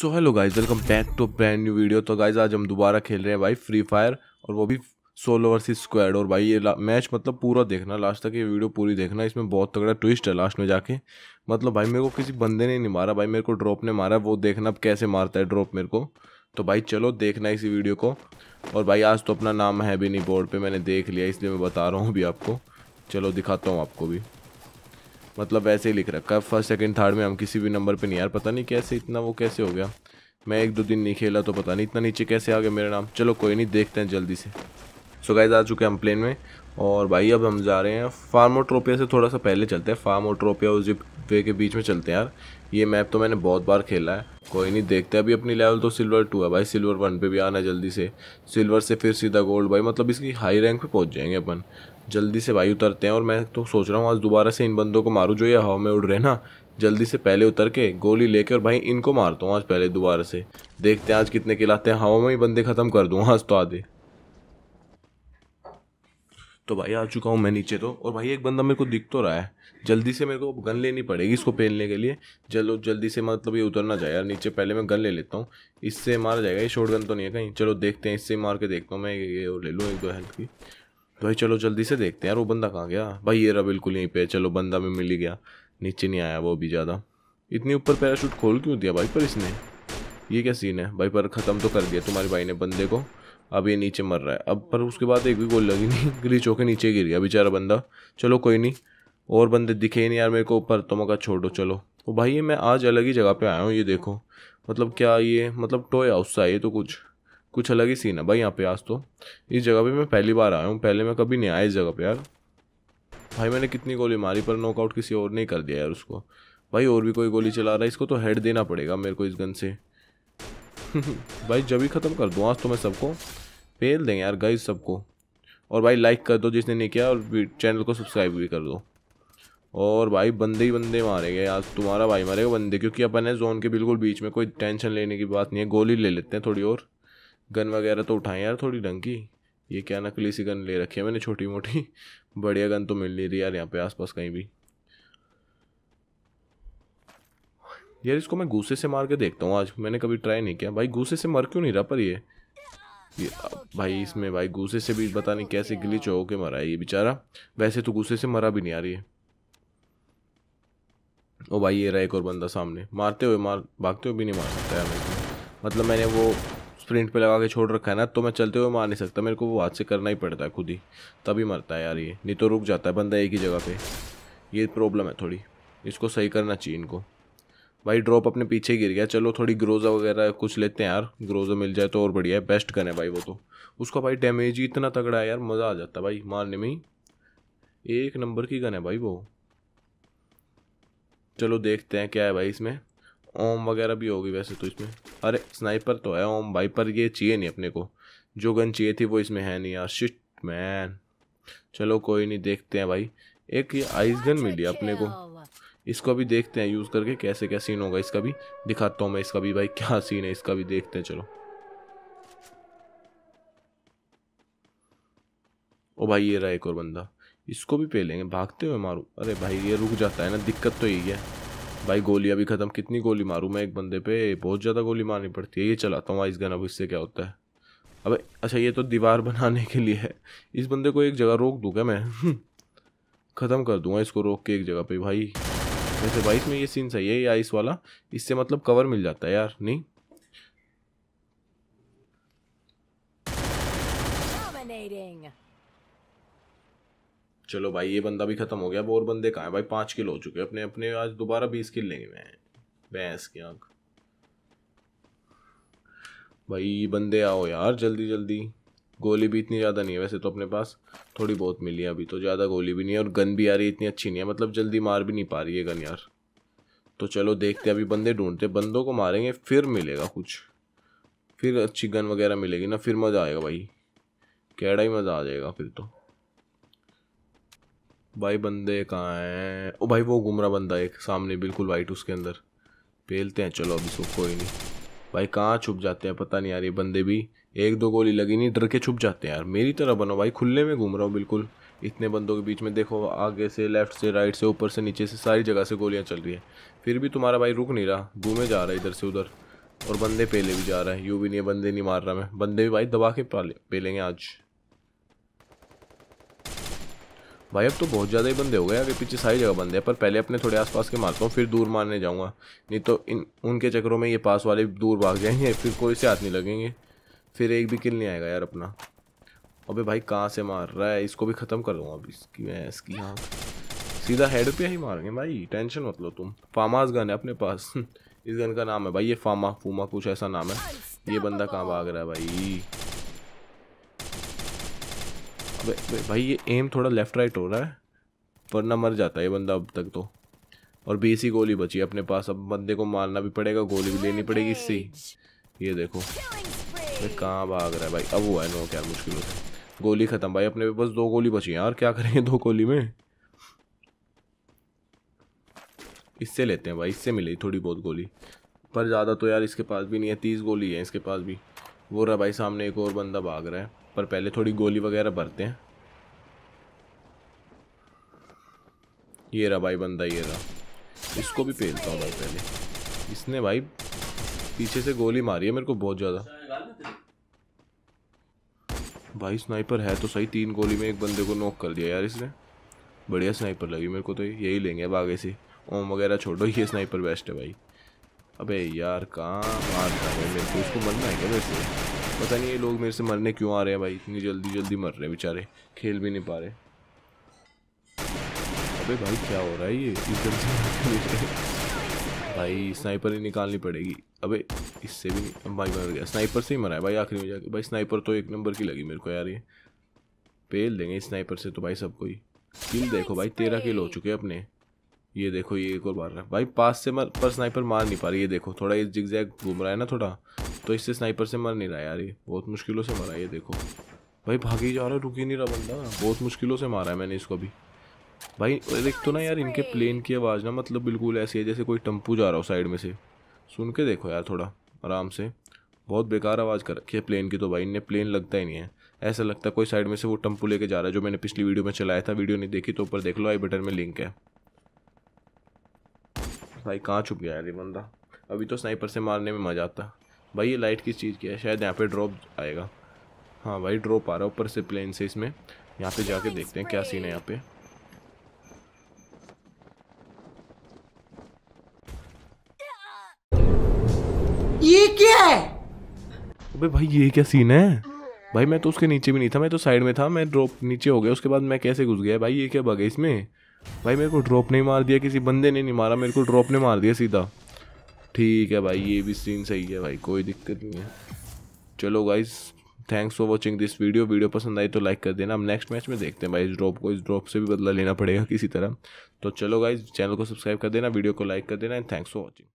So hello guys welcome back to brand new video तो guys आज हम दोबारा खेल रहे हैं भाई फ्री फायर और वो भी सोलो वर्सेस स्क्वाड और भाई ये मैच मतलब पूरा देखना लास्ट तक ये वीडियो पूरी देखना इसमें बहुत तगड़ा ट्विस्ट है लास्ट में जाके मतलब भाई मेरे को किसी बंदे ने नहीं मारा भाई मेरे को ड्रॉप ने मारा वो देखना अब कैसे मारता है ड्रॉप मेरे को तो भाई चलो देखना इसी वीडियो को और भाई आज तो अपना नाम है भी नहीं बोर्ड पर मैंने देख लिया इसलिए मैं बता रहा हूँ भी आपको चलो दिखाता हूँ आपको भी मतलब वैसे ही लिख रखा है फर्स्ट सेकंड थर्ड में हम किसी भी नंबर पे नहीं यार पता नहीं कैसे इतना वो कैसे हो गया मैं एक दो दिन नहीं खेला तो पता नहीं इतना नीचे कैसे आ गया मेरा नाम चलो कोई नहीं देखते हैं जल्दी से सो गाइज आ चुके हैं हम प्लेन में और भाई अब हम जा रहे हैं फार्मोट्रोपिया से थोड़ा सा पहले चलते हैं फार्मोट्रोपिया और जिपवे के बीच में चलते हैं यार ये मैप तो मैंने बहुत बार खेला है कोई नहीं देखते अभी अपनी लेवल तो सिल्वर टू है भाई सिल्वर वन पे भी आना जल्दी से सिल्वर से फिर सीधा गोल्ड भाई मतलब इसकी हाई रैंक पे पहुंच जाएंगे अपन जल्दी से भाई उतरते हैं और मैं तो सोच रहा हूँ आज दोबारा से इन बंदों को मारूँ जो ये हवा में उड़ रहे हैं ना जल्दी से पहले उतर के गोली लेकर भाई इनको मारता हूँ आज पहले दोबारा से देखते हैं आज कितने खिलाते हैं हवा में ही बंदे ख़त्म कर दूँ आज तो आधे तो भाई आ चुका हूँ मैं नीचे तो और भाई एक बंदा मेरे को दिख तो रहा है जल्दी से मेरे को गन लेनी पड़ेगी इसको पहनने के लिए चलो जल्दी से मतलब ये उतरना चाहिए यार नीचे पहले मैं गन ले लेता हूँ इससे मार जाएगा ये शॉर्ट गन तो नहीं है कहीं चलो देखते हैं इससे मार के देखता हूँ मैं ये और ले लूँ एक दो हेल्थ की तो भाई चलो जल्दी से देखते हैं यार वो बंदा कहाँ गया भाई ये रहा बिल्कुल यहीं पे चलो बंदा में मिल ही गया नीचे नहीं आया वो अभी ज़्यादा इतनी ऊपर पैराशूट खोल क्यों दिया भाई पर इसने ये क्या सीन है भाई पर ख़त्म तो कर दिया तुम्हारे भाई ने बंदे को अब ये नीचे मर रहा है अब पर उसके बाद एक भी गोल लगी नहीं ग्रीच होकर नीचे गिर गया बेचारा बंदा चलो कोई नहीं और बंदे दिखे ही नहीं यार मेरे को ऊपर तो मौका छोड़ो चलो तो भाई ये मैं आज अलग ही जगह पे आया हूँ ये देखो मतलब क्या ये मतलब टोया हाउस से आई तो कुछ कुछ अलग ही सीन है भाई यहाँ पे आज तो इस जगह पे मैं पहली बार आया हूँ पहले मैं कभी नहीं आया इस जगह पे यार भाई मैंने कितनी गोली मारी पर नॉकआउट किसी और ने कर दिया यार उसको भाई और भी कोई गोली चला रहा है इसको तो हेड देना पड़ेगा मेरे को इस गन से भाई जब ही ख़त्म कर दूँ आज तो मैं सबको फेल देंगे यार गई सबको और भाई लाइक कर दो जिसने नहीं किया और चैनल को सब्सक्राइब भी कर दो और भाई बंदे ही बंदे मारेंगे आज तुम्हारा भाई मारेगा बंदे क्योंकि अपन है जोन के बिल्कुल बीच में कोई टेंशन लेने की बात नहीं है गोली ले लेते हैं थोड़ी और गन वगैरह तो उठाएं यार थोड़ी ढंग की ये क्या नकली सी गन ले रखी है मैंने छोटी मोटी बढ़िया गन तो मिल नहीं रही यार यहाँ पे आसपास कहीं भी यार इसको मैं गुस्से से मार के देखता हूँ आज मैंने कभी ट्राई नहीं किया भाई गुस्से से मर क्यों नहीं रहा पर ये ये भाई इसमें भाई गुस्से से भी पता नहीं कैसे गिली हो के मरा है ये बेचारा वैसे तो गुस्से से मरा भी नहीं आ रही है ओ भाई ये रहा एक और बंदा सामने मारते हुए मार भागते हुए भी नहीं मार सकता तो। मतलब मैंने वो स्प्रिंट पे लगा के छोड़ रखा है ना तो मैं चलते हुए मार नहीं सकता मेरे को वो हाथ से करना ही पड़ता है खुद ही तभी मरता है यार ये नहीं तो रुक जाता है बंदा एक ही जगह पे ये प्रॉब्लम है थोड़ी इसको सही करना चाहिए इनको भाई ड्रॉप अपने पीछे गिर गया चलो थोड़ी ग्रोजा वगैरह कुछ लेते हैं यार ग्रोजा मिल जाए तो और बढ़िया है बेस्ट गन है भाई वो तो उसका भाई डैमेज ही इतना तगड़ा है यार मज़ा आ जाता है भाई मारने में ही एक नंबर की गन है भाई वो चलो देखते हैं क्या है भाई इसमें ओम वगैरह भी होगी वैसे तो इसमें अरे स्नाइपर तो है ओम वाइपर ये चाहिए नहीं अपने को जो गन चाहिए थी वो इसमें है नहीं यार शिट मैन चलो कोई नहीं देखते हैं भाई एक ये आइस गन मिली अपने को इसको भी देखते हैं यूज़ करके कैसे क्या सीन होगा इसका भी दिखाता हूँ मैं इसका भी भाई क्या सीन है इसका भी देखते हैं चलो ओ भाई ये रहा एक और बंदा इसको भी पे लेंगे भागते हुए मारू अरे भाई ये रुक जाता है ना दिक्कत तो यही है भाई गोली अभी ख़त्म कितनी गोली मारूँ मैं एक बंदे पे बहुत ज़्यादा गोली मारनी पड़ती है ये चलाता हूँ वाइस गन अब इससे क्या होता है अब अच्छा ये तो दीवार बनाने के लिए है इस बंदे को एक जगह रोक दूँ क्या मैं ख़त्म कर दूँगा इसको रोक के एक जगह पे भाई वैसे भाई इसमें ये सीन सही है ये आइस वाला इससे मतलब कवर मिल जाता है यार नहीं चलो भाई ये बंदा भी खत्म हो गया अब और बंदे कहाँ हैं भाई पाँच किलो हो चुके हैं अपने अपने आज दोबारा बीस किल लेंगे मैं भैंस की आँख भाई बंदे आओ यार जल्दी जल्दी गोली भी इतनी ज़्यादा नहीं है वैसे तो अपने पास थोड़ी बहुत मिली है अभी तो ज़्यादा गोली भी नहीं है और गन भी आ रही इतनी अच्छी नहीं है मतलब जल्दी मार भी नहीं पा रही है गन यार तो चलो देखते अभी बंदे ढूंढते बंदों को मारेंगे फिर मिलेगा कुछ फिर अच्छी गन वगैरह मिलेगी ना फिर मज़ा आएगा भाई कैड़ा ही मज़ा आ जाएगा फिर तो भाई बंदे कहाँ हैं ओ भाई वो घूम रहा बंदा एक सामने बिल्कुल वाइट उसके अंदर पेलते हैं चलो अभी सो तो कोई नहीं भाई कहाँ छुप जाते हैं पता नहीं यार ये बंदे भी एक दो गोली लगी नहीं डर के छुप जाते हैं यार मेरी तरह बनो भाई खुले में घूम रहा हूँ बिल्कुल इतने बंदों के बीच में देखो आगे से लेफ्ट से राइट से ऊपर से नीचे से सारी जगह से गोलियाँ चल रही है फिर भी तुम्हारा भाई रुक नहीं रहा घूमे जा रहा है इधर से उधर और बंदे पहले भी जा रहे हैं यूँ भी नहीं बंदे नहीं मार रहा मैं बंदे भी भाई दबा के पेलेंगे आज भाई अब तो बहुत ज़्यादा ही बंदे हो गए आगे पीछे सारी जगह बंदे हैं पर पहले अपने थोड़े आसपास के मारता हूँ फिर दूर मारने जाऊँगा नहीं तो इन उनके चक्करों में ये पास वाले दूर भाग जाएंगे फिर कोई से हाथ नहीं लगेंगे फिर एक भी किल नहीं आएगा यार अपना अबे भाई कहाँ से मार रहा है इसको भी ख़त्म कर दूँगा अभी इसकी मैं इसकी हाँ सीधा हेड पे ही मारेंगे भाई टेंशन मत लो तुम फामास गन है अपने पास इस गन का नाम है भाई ये फामा फूमा कुछ ऐसा नाम है ये बंदा कहाँ भाग रहा है भाई भाई ये एम थोड़ा लेफ्ट राइट हो रहा है वरना मर जाता है बंदा अब तक तो और बेसी गोली बची है अपने पास अब बंदे को मारना भी पड़ेगा गोली भी लेनी पड़ेगी इससे ये देखो कहाँ भाग रहा है भाई अब वो है नो क्या मुश्किल होता है गोली ख़त्म भाई अपने बस दो गोली बची यार क्या करेंगे दो गोली में इससे लेते हैं भाई इससे मिली थोड़ी बहुत गोली पर ज़्यादा तो यार इसके पास भी नहीं है तीस गोली है इसके पास भी वो रहा भाई सामने एक और बंदा भाग रहा है पर पहले थोड़ी गोली वगैरह भरते हैं ये रहा भाई बंदा ये रहा इसको भी फेलता हूँ भाई पहले इसने भाई पीछे से गोली मारी है मेरे को बहुत ज़्यादा भाई स्नाइपर है तो सही तीन गोली में एक बंदे को नॉक कर दिया यार इसने बढ़िया स्नाइपर लगी मेरे को तो यही लेंगे अब आगे से ओम वगैरह छोड़ो ये स्नाइपर बेस्ट है भाई अबे यार कहाँ मार रहा है मेरे को इसको मरना है क्या वैसे पता नहीं ये लोग मेरे से मरने क्यों आ रहे हैं भाई इतनी जल्दी जल्दी मर रहे हैं बेचारे खेल भी नहीं पा रहे अबे भाई क्या हो रहा है ये इधर से भाई स्नाइपर ही निकालनी पड़ेगी अबे इससे भी नहीं भाई मर गया स्नाइपर से ही मरा है भाई आखिरी में जाके भाई स्नाइपर तो एक नंबर की लगी मेरे को यार ये पेल देंगे स्नाइपर से तो भाई सबको ही किल देखो भाई तेरह किल हो चुके हैं अपने ये देखो ये एक और बार रहा है भाई पास से मर पर स्नाइपर मार नहीं पा रही ये देखो थोड़ा ये जिग जैग घूम रहा है ना थोड़ा तो इससे स्नाइपर से मर नहीं रहा यार ये बहुत मुश्किलों से मरा ये देखो भाई भागी जा रहा रुक ही नहीं रहा बंदा बहुत मुश्किलों से मारा है मैंने इसको अभी भाई एक तो ना यार इनके प्लेन की आवाज़ ना मतलब बिल्कुल ऐसी है जैसे कोई टम्पू जा रहा हो साइड में से सुन के देखो यार थोड़ा आराम से बहुत बेकार आवाज़ कर रखी है प्लेन की तो भाई इनने प्लेन लगता ही नहीं है ऐसा लगता है कोई साइड में से वो टम्पू लेके जा रहा है जो मैंने पिछली वीडियो में चलाया था वीडियो नहीं देखी तो ऊपर देख लो आई बटन में लिंक है भाई कहाँ छुप गया यार ये बंदा अभी तो स्नाइपर से मारने में मज़ा आता भाई ये लाइट किस चीज़ की है शायद यहाँ पे ड्रॉप आएगा हाँ भाई ड्रॉप आ रहा है ऊपर से प्लेन से इसमें यहाँ पे जाके देखते हैं क्या सीन है यहाँ पे ये क्या है अबे भाई ये क्या सीन है भाई मैं तो उसके नीचे भी नहीं था मैं तो साइड में था मैं ड्रॉप नीचे हो गया उसके बाद मैं कैसे घुस गया भाई ये क्या बग है इसमें भाई मेरे को ड्रॉप नहीं मार दिया किसी बंदे ने नहीं मारा मेरे को ड्रॉप ने मार दिया सीधा ठीक है भाई ये भी सीन सही है भाई कोई दिक्कत नहीं है चलो guys thanks for watching this video video पसंद आई तो लाइक कर देना हम नेक्स्ट मैच में देखते हैं भाई इस ड्रॉप को इस ड्रॉप से भी बदला लेना पड़ेगा किसी तरह तो चलो गाइज चैनल को सब्सक्राइब कर देना वीडियो को लाइक कर देना एंड थैंक्स फॉर वॉचिंग